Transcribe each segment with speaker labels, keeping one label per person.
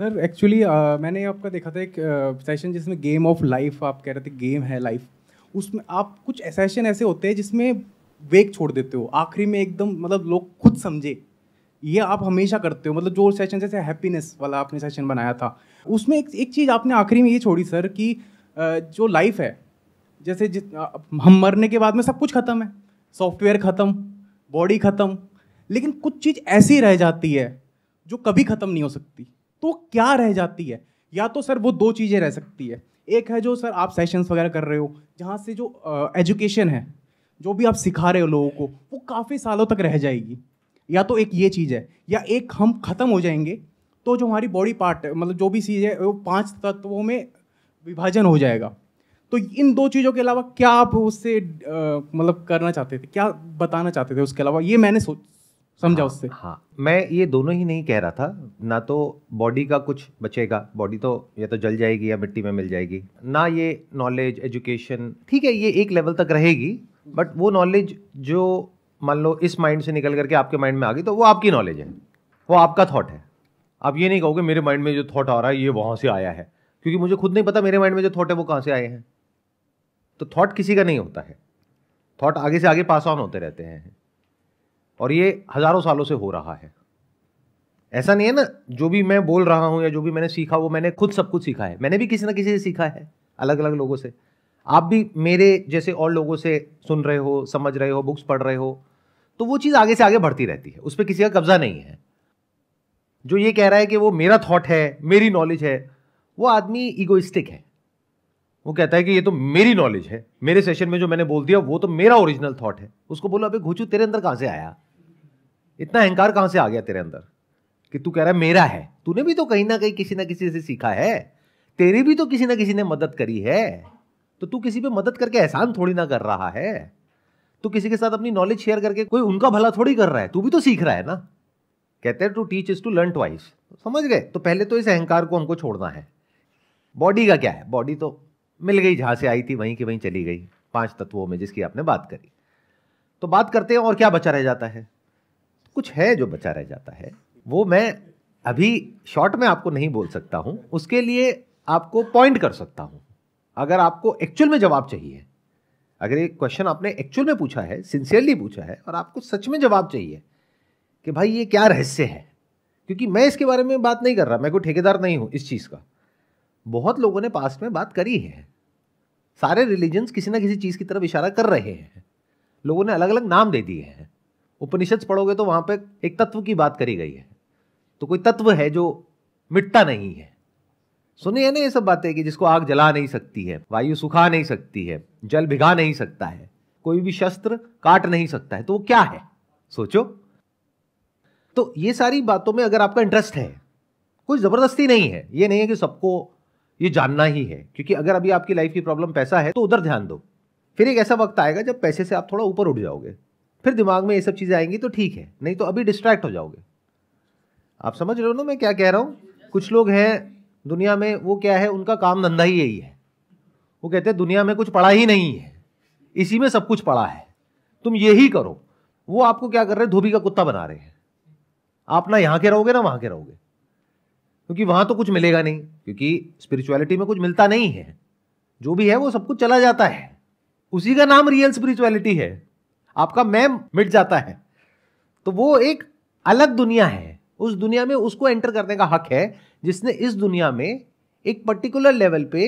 Speaker 1: sir actually uh, मैंने आपका देखा था एक सेशन uh, जिसमें गेम ऑफ लाइफ आप कह रहे थे गेम है लाइफ उसमें आप कुछ सेशन ऐसे होते हैं जिसमें वेक छोड़ देते हो आखिरी में एकदम मतलब लोग खुद समझे ये आप हमेशा करते हो मतलब जो सेशन जैसे हैप्पीनेस वाला आपने सेशन बनाया था उसमें एक, एक चीज़ आपने आखिरी में ये छोड़ी सर कि जो लाइफ है जैसे जिस हम मरने के बाद में सब कुछ ख़त्म है सॉफ्टवेयर ख़त्म बॉडी ख़त्म लेकिन कुछ चीज़ ऐसी रह जाती है जो कभी ख़त्म नहीं हो सकती तो क्या रह जाती है या तो सर वो दो चीज़ें रह सकती है एक है जो सर आप सेशंस वगैरह कर रहे हो जहाँ से जो एजुकेशन है जो भी आप सिखा रहे हो लोगों को वो काफ़ी सालों तक रह जाएगी या तो एक ये चीज़ है या एक हम ख़त्म हो जाएंगे तो जो हमारी बॉडी पार्ट मतलब जो भी चीज़ है वो पाँच तत्वों में विभाजन हो जाएगा तो इन दो चीज़ों के अलावा क्या आप उससे मतलब करना चाहते थे क्या बताना चाहते थे उसके अलावा ये मैंने सोच समझा हाँ, उससे हाँ मैं ये दोनों ही नहीं कह रहा था ना तो बॉडी का कुछ बचेगा बॉडी तो या तो जल जाएगी या मिट्टी में मिल जाएगी ना ये नॉलेज एजुकेशन ठीक है ये एक लेवल तक रहेगी बट वो नॉलेज जो मान लो इस माइंड से निकल करके आपके माइंड में आ गई तो वो आपकी नॉलेज है वो आपका थॉट है आप ये नहीं कहोगे मेरे माइंड में जो थॉट आ रहा है ये वहाँ से आया है क्योंकि मुझे खुद नहीं पता मेरे माइंड में जो थॉट है वो कहाँ से आए हैं तो थॉट किसी का नहीं होता है थॉट आगे से आगे पास ऑन होते रहते हैं और ये हज़ारों सालों से हो रहा है ऐसा नहीं है ना जो भी मैं बोल रहा हूं या जो भी मैंने सीखा वो मैंने खुद सब कुछ सीखा है मैंने भी किसी ना किसी से सीखा है अलग अलग लोगों से आप भी मेरे जैसे और लोगों से सुन रहे हो समझ रहे हो बुक्स पढ़ रहे हो तो वो चीज़ आगे से आगे बढ़ती रहती है उस पर किसी का कब्जा नहीं है जो ये कह रहा है कि वो मेरा थॉट है मेरी नॉलेज है वो आदमी इगोइस्टिक है वो कहता है कि ये तो मेरी नॉलेज है मेरे सेशन में जो मैंने बोल दिया वो तो मेरा ओरिजिनल थॉट है उसको बोलो अभी घोचू तेरे अंदर कहां से आया इतना अहंकार कहाँ से आ गया तेरे अंदर कि तू कह रहा है मेरा है तूने भी तो कहीं ना कहीं किसी ना किसी से सीखा है तेरी भी तो किसी ना किसी ने मदद करी है तो तू किसी पे मदद करके एहसान थोड़ी ना कर रहा है तू किसी के साथ अपनी नॉलेज शेयर करके कोई उनका भला थोड़ी कर रहा है तू भी तो सीख रहा है ना कहते हैं to teach is to learn twice समझ गए तो पहले तो इस अहंकार को हमको छोड़ना है बॉडी का क्या है बॉडी तो मिल गई जहाँ से आई थी वहीं की वहीं चली गई पांच तत्वों में जिसकी आपने बात करी तो बात करते हैं और क्या बचा रह जाता है कुछ है जो बचा रह जाता है वो मैं अभी शॉर्ट में आपको नहीं बोल सकता हूँ उसके लिए आपको पॉइंट कर सकता हूँ अगर आपको एक्चुअल में जवाब चाहिए अगर ये क्वेश्चन आपने एक्चुअल में पूछा है सिंसियरली पूछा है और आपको सच में जवाब चाहिए कि भाई ये क्या रहस्य है क्योंकि मैं इसके बारे में बात नहीं कर रहा मैं कोई ठेकेदार नहीं हूँ इस चीज़ का बहुत लोगों ने पास में बात करी है सारे रिलीजन्स किसी ना किसी चीज़ की तरफ इशारा कर रहे हैं लोगों ने अलग अलग नाम दे दिए हैं उपनिषद पढ़ोगे तो वहां पे एक तत्व की बात करी गई है तो कोई तत्व है जो मिटता नहीं है सुनिए ना ये सब बातें कि जिसको आग जला नहीं सकती है वायु सुखा नहीं सकती है जल भिगा नहीं सकता है कोई भी शस्त्र काट नहीं सकता है तो वो क्या है सोचो तो ये सारी बातों में अगर आपका इंटरेस्ट है कोई ज़बरदस्ती नहीं है ये नहीं है कि सबको ये जानना ही है क्योंकि अगर अभी आपकी लाइफ की प्रॉब्लम पैसा है तो उधर ध्यान दो फिर एक ऐसा वक्त आएगा जब पैसे से आप थोड़ा ऊपर उठ जाओगे फिर दिमाग में ये सब चीज़ें आएंगी तो ठीक है नहीं तो अभी डिस्ट्रैक्ट हो जाओगे आप समझ रहे हो ना मैं क्या कह रहा हूँ कुछ लोग हैं दुनिया में वो क्या है उनका काम धंधा ही यही है वो कहते हैं दुनिया में कुछ पड़ा ही नहीं है इसी में सब कुछ पड़ा है तुम यही करो वो आपको क्या कर रहे हैं धोबी का कुत्ता बना रहे हैं आप ना यहाँ के रहोगे ना वहाँ के रहोगे क्योंकि वहाँ तो कुछ मिलेगा नहीं क्योंकि स्पिरिचुअलिटी में कुछ मिलता नहीं है जो भी है वो सब कुछ चला जाता है उसी का नाम रियल स्पिरिचुअलिटी है आपका मैम मिट जाता है तो वो एक अलग दुनिया है उस दुनिया में उसको एंटर करने का हक है जिसने इस दुनिया में एक पर्टिकुलर लेवल पे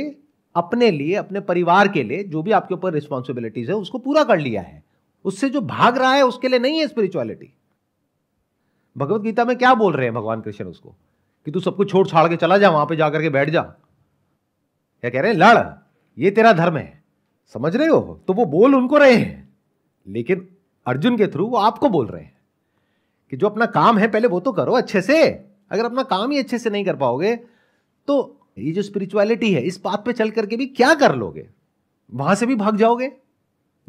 Speaker 1: अपने लिए अपने परिवार के लिए जो भी आपके ऊपर रिस्पॉन्सिबिलिटीज है उसको पूरा कर लिया है उससे जो भाग रहा है उसके लिए नहीं है स्पिरिचुअलिटी भगवत गीता में क्या बोल रहे हैं भगवान कृष्ण उसको कि तू सबको छोड़ छाड़ के चला जा वहां पे जाकर के बैठ जा क्या कह रहे हैं लड़ ये तेरा धर्म है समझ रहे हो तो वो बोल उनको रहे हैं लेकिन अर्जुन के थ्रू वो आपको बोल रहे हैं कि जो अपना काम है पहले वो तो करो अच्छे से अगर अपना काम ही अच्छे से नहीं कर पाओगे तो ये जो स्पिरिचुअलिटी है इस बात पे चल करके भी क्या कर लोगे वहां से भी भाग जाओगे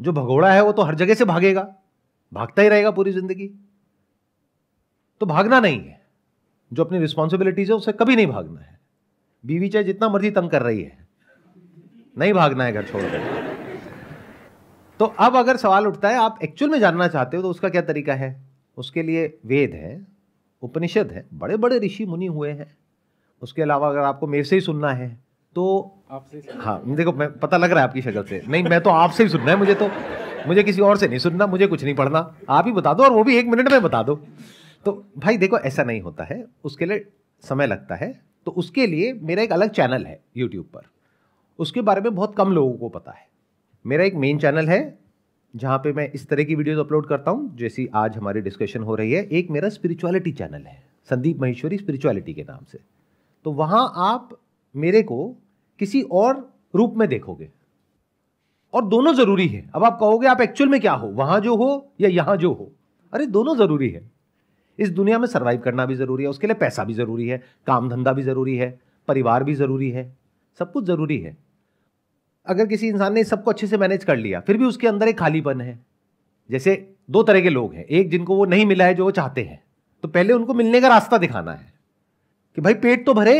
Speaker 1: जो भगोड़ा है वो तो हर जगह से भागेगा भागता ही रहेगा पूरी जिंदगी तो भागना नहीं है जो अपनी रिस्पॉन्सिबिलिटीज है उसे कभी नहीं भागना है बीवी चाहे जितना मर्जी तंग कर रही है नहीं भागना है घर छोड़कर तो अब अगर सवाल उठता है आप एक्चुअल में जानना चाहते हो तो उसका क्या तरीका है उसके लिए वेद है उपनिषद है बड़े बड़े ऋषि मुनि हुए हैं उसके अलावा अगर आपको मेरे से ही सुनना है तो आपसे हाँ देखो मैं पता लग रहा है आपकी शक्ल से नहीं मैं तो आपसे ही सुनना है मुझे तो मुझे किसी और से नहीं सुनना मुझे कुछ नहीं पढ़ना आप ही बता दो और वो भी एक मिनट में बता दो तो भाई देखो ऐसा नहीं होता है उसके लिए समय लगता है तो उसके लिए मेरा एक अलग चैनल है यूट्यूब पर उसके बारे में बहुत कम लोगों को पता है मेरा एक मेन चैनल है जहाँ पे मैं इस तरह की वीडियोस अपलोड करता हूँ जैसी आज हमारी डिस्कशन हो रही है एक मेरा स्पिरिचुअलिटी चैनल है संदीप महेश्वरी स्पिरिचुअलिटी के नाम से तो वहाँ आप मेरे को किसी और रूप में देखोगे और दोनों ज़रूरी है अब आप कहोगे आप एक्चुअल में क्या हो वहाँ जो हो या यहाँ जो हो अरे दोनों ज़रूरी है इस दुनिया में सर्वाइव करना भी ज़रूरी है उसके लिए पैसा भी ज़रूरी है काम धंधा भी ज़रूरी है परिवार भी ज़रूरी है सब कुछ ज़रूरी है अगर किसी इंसान ने सबको अच्छे से मैनेज कर लिया फिर भी उसके अंदर एक खालीपन है जैसे दो तरह के लोग हैं एक जिनको वो नहीं मिला है जो वो चाहते हैं तो पहले उनको मिलने का रास्ता दिखाना है कि भाई पेट तो भरे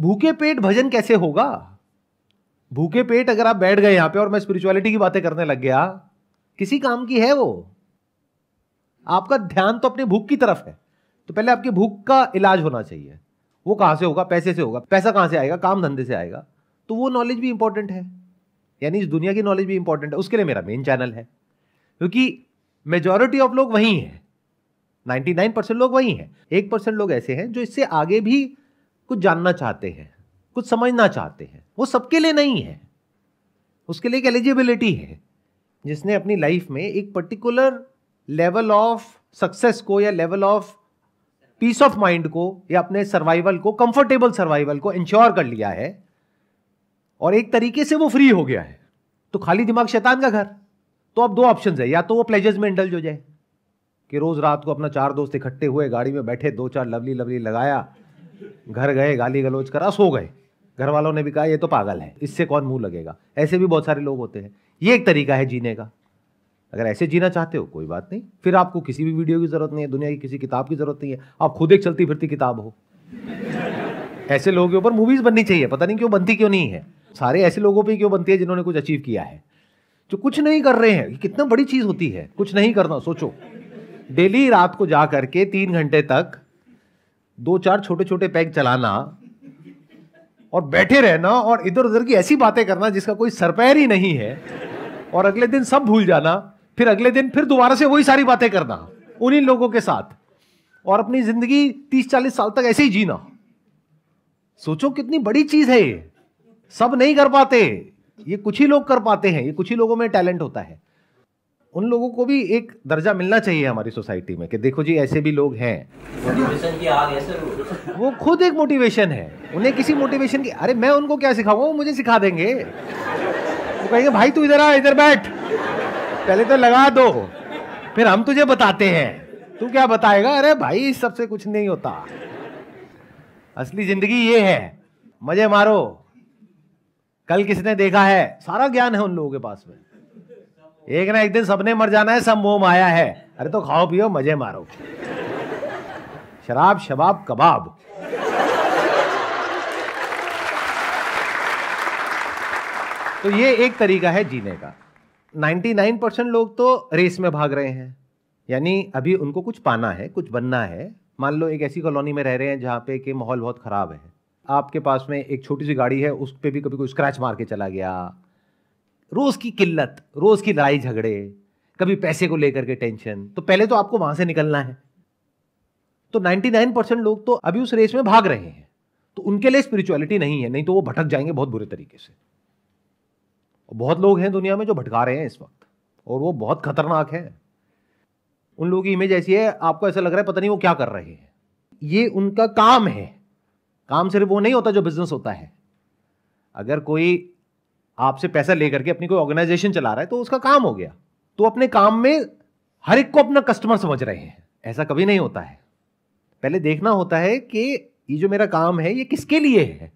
Speaker 1: भूखे पेट भजन कैसे होगा भूखे पेट अगर आप बैठ गए यहां पे और मैं स्पिरिचुअलिटी की बातें करने लग गया किसी काम की है वो आपका ध्यान तो अपनी भूख की तरफ है तो पहले आपकी भूख का इलाज होना चाहिए वो कहां से होगा पैसे से होगा पैसा कहां से आएगा काम धंधे से आएगा तो वो नॉलेज भी इंपॉर्टेंट है यानी इस दुनिया की नॉलेज भी इंपॉर्टेंट है उसके लिए मेरा मेन चैनल है क्योंकि मेजोरिटी ऑफ लोग है हैं नाइन परसेंट लोग वही हैं एक परसेंट लोग ऐसे हैं जो इससे आगे भी कुछ जानना चाहते हैं कुछ समझना चाहते हैं वो सबके लिए नहीं है उसके लिए एक एलिजिबिलिटी है जिसने अपनी लाइफ में एक पर्टिकुलर लेवल ऑफ सक्सेस को या level of peace of mind को या अपने सर्वाइवल को कंफर्टेबल सर्वाइवल को इंश्योर कर लिया है और एक तरीके से वो फ्री हो गया है तो खाली दिमाग शैतान का घर तो अब दो ऑप्शन है या तो वो प्लेजर्स में इंडल्ज हो जाए कि रोज रात को अपना चार दोस्त इकट्ठे हुए गाड़ी में बैठे दो चार लवली लवली लगाया घर गए गाली गलोच करा सो गए घर वालों ने भी कहा ये तो पागल है इससे कौन मुंह लगेगा ऐसे भी बहुत सारे लोग होते हैं ये एक तरीका है जीने का अगर ऐसे जीना चाहते हो कोई बात नहीं फिर आपको किसी भी वीडियो की जरूरत नहीं है दुनिया की किसी किताब की जरूरत नहीं है आप खुद एक चलती फिरती किताब हो ऐसे लोगों के ऊपर मूवीज बननी चाहिए पता नहीं क्यों बनती क्यों नहीं है सारे ऐसे लोगों पे क्यों बनती है जिन्होंने कुछ अचीव किया है जो कुछ नहीं कर रहे हैं कितना बड़ी चीज़ होती है कुछ नहीं करना सोचो डेली रात को जा करके तीन घंटे तक दो चार छोटे छोटे पैग चलाना और बैठे रहना और इधर उधर की ऐसी बातें करना जिसका कोई सरपैर ही नहीं है और अगले दिन सब भूल जाना फिर अगले दिन फिर दोबारा से वही सारी बातें करना उन्हीं लोगों के साथ और अपनी जिंदगी तीस चालीस साल तक ऐसे ही जीना सोचो कितनी बड़ी चीज है ये सब नहीं कर पाते ये कुछ ही लोग कर पाते हैं ये कुछ ही लोगों में टैलेंट होता है उन लोगों को भी एक दर्जा मिलना चाहिए हमारी सोसाइटी में कि देखो जी ऐसे भी लोग हैं मोटिवेशन की आग है वो खुद एक मोटिवेशन है उन्हें किसी मोटिवेशन की अरे मैं उनको क्या सिखाऊंगा वो मुझे सिखा देंगे वो कहेंगे भाई तू इधर आ इधर बैठ पहले तो लगा दो फिर हम तुझे बताते हैं तू क्या बताएगा अरे भाई इस सबसे कुछ नहीं होता असली जिंदगी ये है मजे मारो कल किसने देखा है सारा ज्ञान है उन लोगों के पास में एक ना एक दिन सबने मर जाना है सब मोह माया है अरे तो खाओ पियो मजे मारो शराब शबाब कबाब तो ये एक तरीका है जीने का 99 परसेंट लोग तो रेस में भाग रहे हैं यानी अभी उनको कुछ पाना है कुछ बनना है मान लो एक ऐसी कॉलोनी में रह रहे हैं जहाँ पे कि माहौल बहुत ख़राब है आपके पास में एक छोटी सी गाड़ी है उस पर भी कभी कोई स्क्रैच मार के चला गया रोज़ की किल्लत रोज़ की लड़ाई झगड़े कभी पैसे को लेकर के टेंशन तो पहले तो आपको वहां से निकलना है तो 99 परसेंट लोग तो अभी उस रेस में भाग रहे हैं तो उनके लिए स्पिरिचुअलिटी नहीं है नहीं तो वो भटक जाएंगे बहुत बुरे तरीके से बहुत लोग हैं दुनिया में जो भटका रहे हैं इस वक्त और वो बहुत खतरनाक है उन लोगों की इमेज ऐसी है आपको ऐसा लग रहा है पता नहीं वो क्या कर रहे हैं ये उनका काम है काम सिर्फ वो नहीं होता जो बिजनेस होता है अगर कोई आपसे पैसा लेकर के अपनी कोई ऑर्गेनाइजेशन चला रहा है तो उसका काम हो गया तो अपने काम में हर एक को अपना कस्टमर समझ रहे हैं ऐसा कभी नहीं होता है पहले देखना होता है कि ये जो मेरा काम है ये किसके लिए है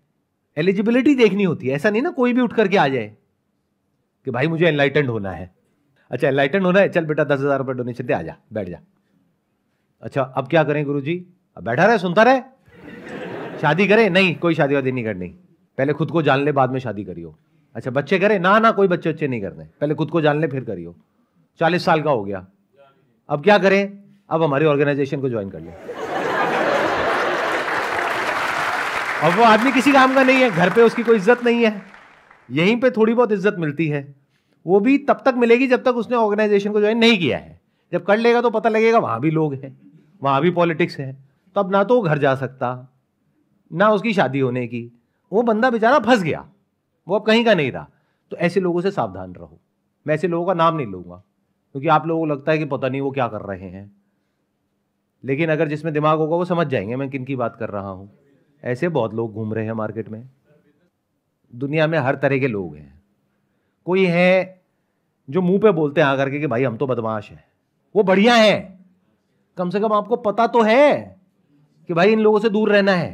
Speaker 1: एलिजिबिलिटी देखनी होती है ऐसा नहीं ना कोई भी उठ करके आ जाए कि भाई मुझे एनलाइटेंड होना है अच्छा एनलाइटेंड होना है चल बेटा दस हज़ार रुपये डोनेशन दे आ जा बैठ जा अच्छा अब क्या करें गुरु जी अब बैठा रहे सुनता रहे शादी करे नहीं कोई शादी वादी नहीं करनी पहले खुद को जान ले बाद में शादी करियो अच्छा बच्चे करे ना ना कोई बच्चे अच्छे नहीं करने पहले खुद को जान ले फिर करियो चालीस साल का हो गया अब क्या करें अब हमारी ऑर्गेनाइजेशन को ज्वाइन कर लें अब वो आदमी किसी काम का नहीं है घर पे उसकी कोई इज्जत नहीं है यहीं पे थोड़ी बहुत इज्जत मिलती है वो भी तब तक मिलेगी जब तक उसने ऑर्गेनाइजेशन को ज्वाइन नहीं किया है जब कर लेगा तो पता लगेगा वहाँ भी लोग हैं वहाँ भी पॉलिटिक्स है तो अब ना तो वो घर जा सकता ना उसकी शादी होने की वो बंदा बेचारा फंस गया वो अब कहीं का नहीं रहा तो ऐसे लोगों से सावधान रहो मैं ऐसे लोगों का नाम नहीं लूंगा क्योंकि आप लोगों को लगता है कि पता नहीं वो क्या कर रहे हैं लेकिन अगर जिसमें दिमाग होगा वो समझ जाएंगे मैं किन की बात कर रहा हूँ ऐसे बहुत लोग घूम रहे हैं मार्केट में दुनिया में हर तरह के लोग हैं कोई है जो मुंह पे बोलते हैं आकर के कि भाई हम तो बदमाश हैं वो बढ़िया है कम से कम आपको पता तो है कि भाई इन लोगों से दूर रहना है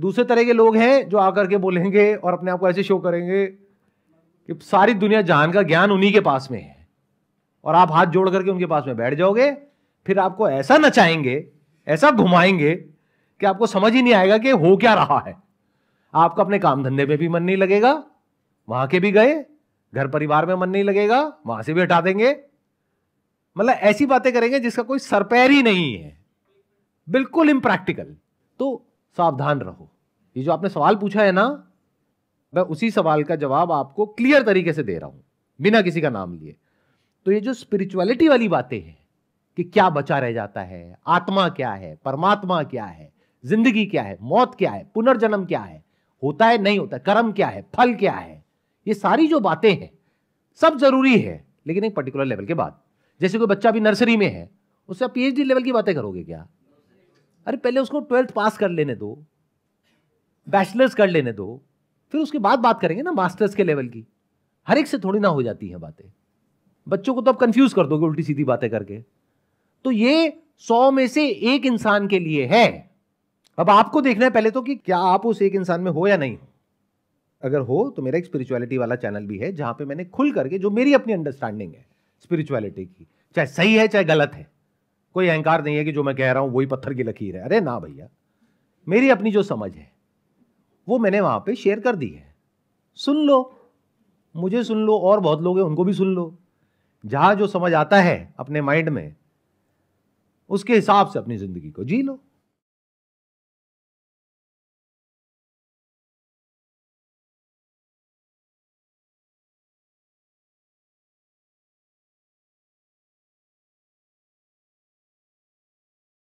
Speaker 1: दूसरे तरह के लोग हैं जो आकर के बोलेंगे और अपने आप को ऐसे शो करेंगे कि सारी दुनिया जान का ज्ञान उन्हीं के पास में है और आप हाथ जोड़ करके उनके पास में बैठ जाओगे फिर आपको ऐसा नचाएंगे ऐसा घुमाएंगे कि आपको समझ ही नहीं आएगा कि हो क्या रहा है आपका अपने काम धंधे में भी मन नहीं लगेगा वहां के भी गए घर परिवार में मन नहीं लगेगा वहां से भी हटा देंगे मतलब ऐसी बातें करेंगे जिसका कोई सरपैर ही नहीं है बिल्कुल इम्प्रैक्टिकल तो सावधान रहो ये जो आपने सवाल पूछा है ना मैं उसी सवाल का जवाब आपको क्लियर तरीके से दे रहा हूं बिना किसी का नाम लिए तो ये जो स्पिरिचुअलिटी वाली बातें हैं कि क्या बचा रह जाता है आत्मा क्या है परमात्मा क्या है जिंदगी क्या है मौत क्या है पुनर्जन्म क्या है होता है नहीं होता कर्म क्या है फल क्या है ये सारी जो बातें हैं सब जरूरी है लेकिन एक पर्टिकुलर लेवल के बाद जैसे कोई बच्चा अभी नर्सरी में है उससे आप पीएचडी लेवल की बातें करोगे क्या अरे पहले उसको ट्वेल्थ पास कर लेने दो बैचलर्स कर लेने दो फिर उसके बाद बात करेंगे ना मास्टर्स के लेवल की हर एक से थोड़ी ना हो जाती हैं बातें बच्चों को तो आप कंफ्यूज कर दोगे उल्टी सीधी बातें करके तो ये सौ में से एक इंसान के लिए है अब आपको देखना है पहले तो कि क्या आप उस एक इंसान में हो या नहीं अगर हो तो मेरा एक स्पिरिचुअलिटी वाला चैनल भी है जहां पे मैंने खुल करके जो मेरी अपनी अंडरस्टैंडिंग है स्पिरिचुअलिटी की चाहे सही है चाहे गलत है कोई अहंकार नहीं है कि जो मैं कह रहा हूं वही पत्थर की लकीर है अरे ना भैया मेरी अपनी जो समझ है वो मैंने वहां पे शेयर कर दी है सुन लो मुझे सुन लो और बहुत लोग हैं उनको भी सुन लो जहां जो समझ आता है अपने माइंड में उसके हिसाब से अपनी जिंदगी को जी लो